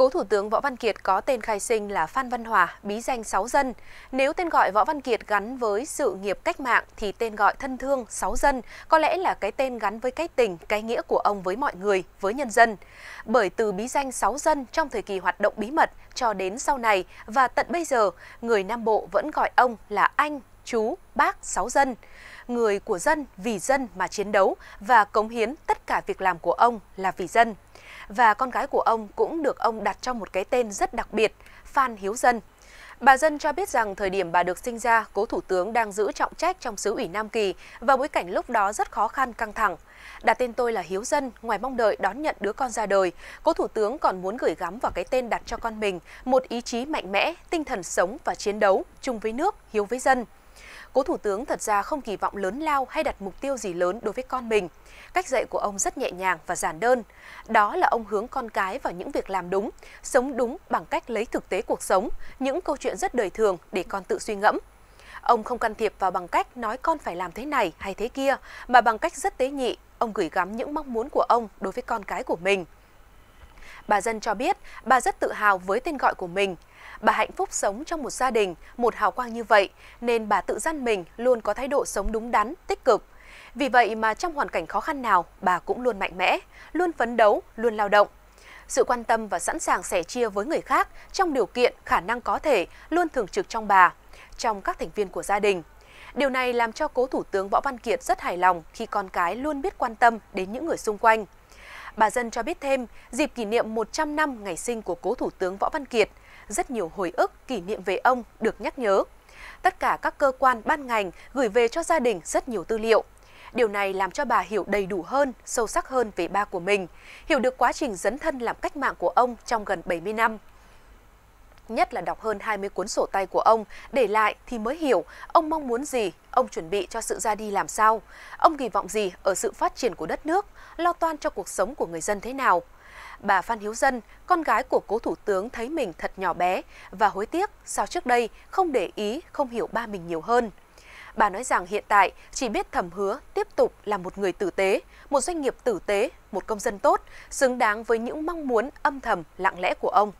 Cố Thủ tướng Võ Văn Kiệt có tên khai sinh là Phan Văn Hòa, bí danh Sáu Dân. Nếu tên gọi Võ Văn Kiệt gắn với sự nghiệp cách mạng thì tên gọi thân thương Sáu Dân có lẽ là cái tên gắn với cái tình, cái nghĩa của ông với mọi người, với nhân dân. Bởi từ bí danh Sáu Dân trong thời kỳ hoạt động bí mật cho đến sau này và tận bây giờ, người Nam Bộ vẫn gọi ông là anh, chú, bác, sáu dân. Người của dân vì dân mà chiến đấu và cống hiến tất cả việc làm của ông là vì dân và con gái của ông cũng được ông đặt cho một cái tên rất đặc biệt, Phan Hiếu Dân. Bà Dân cho biết rằng thời điểm bà được sinh ra, cố thủ tướng đang giữ trọng trách trong xứ ủy Nam Kỳ và bối cảnh lúc đó rất khó khăn căng thẳng. Đặt tên tôi là Hiếu Dân, ngoài mong đợi đón nhận đứa con ra đời, cố thủ tướng còn muốn gửi gắm vào cái tên đặt cho con mình một ý chí mạnh mẽ, tinh thần sống và chiến đấu, chung với nước, hiếu với dân. Cố Thủ tướng thật ra không kỳ vọng lớn lao hay đặt mục tiêu gì lớn đối với con mình. Cách dạy của ông rất nhẹ nhàng và giản đơn. Đó là ông hướng con cái vào những việc làm đúng, sống đúng bằng cách lấy thực tế cuộc sống, những câu chuyện rất đời thường để con tự suy ngẫm. Ông không can thiệp vào bằng cách nói con phải làm thế này hay thế kia, mà bằng cách rất tế nhị, ông gửi gắm những mong muốn của ông đối với con cái của mình – bà Dân cho biết bà rất tự hào với tên gọi của mình. Bà hạnh phúc sống trong một gia đình, một hào quang như vậy, nên bà tự dân mình luôn có thái độ sống đúng đắn, tích cực. Vì vậy mà trong hoàn cảnh khó khăn nào, bà cũng luôn mạnh mẽ, luôn phấn đấu, luôn lao động. Sự quan tâm và sẵn sàng sẻ chia với người khác trong điều kiện khả năng có thể luôn thường trực trong bà, trong các thành viên của gia đình. Điều này làm cho cố Thủ tướng Võ Văn Kiệt rất hài lòng khi con cái luôn biết quan tâm đến những người xung quanh. Bà Dân cho biết thêm, dịp kỷ niệm 100 năm ngày sinh của cố Thủ tướng Võ Văn Kiệt, rất nhiều hồi ức kỷ niệm về ông được nhắc nhớ. Tất cả các cơ quan ban ngành gửi về cho gia đình rất nhiều tư liệu. Điều này làm cho bà hiểu đầy đủ hơn, sâu sắc hơn về ba của mình, hiểu được quá trình dấn thân làm cách mạng của ông trong gần 70 năm nhất là đọc hơn 20 cuốn sổ tay của ông, để lại thì mới hiểu ông mong muốn gì, ông chuẩn bị cho sự ra đi làm sao, ông kỳ vọng gì ở sự phát triển của đất nước, lo toan cho cuộc sống của người dân thế nào. Bà Phan Hiếu Dân, con gái của cố thủ tướng thấy mình thật nhỏ bé và hối tiếc sao trước đây không để ý, không hiểu ba mình nhiều hơn. Bà nói rằng hiện tại chỉ biết thầm hứa tiếp tục là một người tử tế, một doanh nghiệp tử tế, một công dân tốt, xứng đáng với những mong muốn âm thầm lặng lẽ của ông.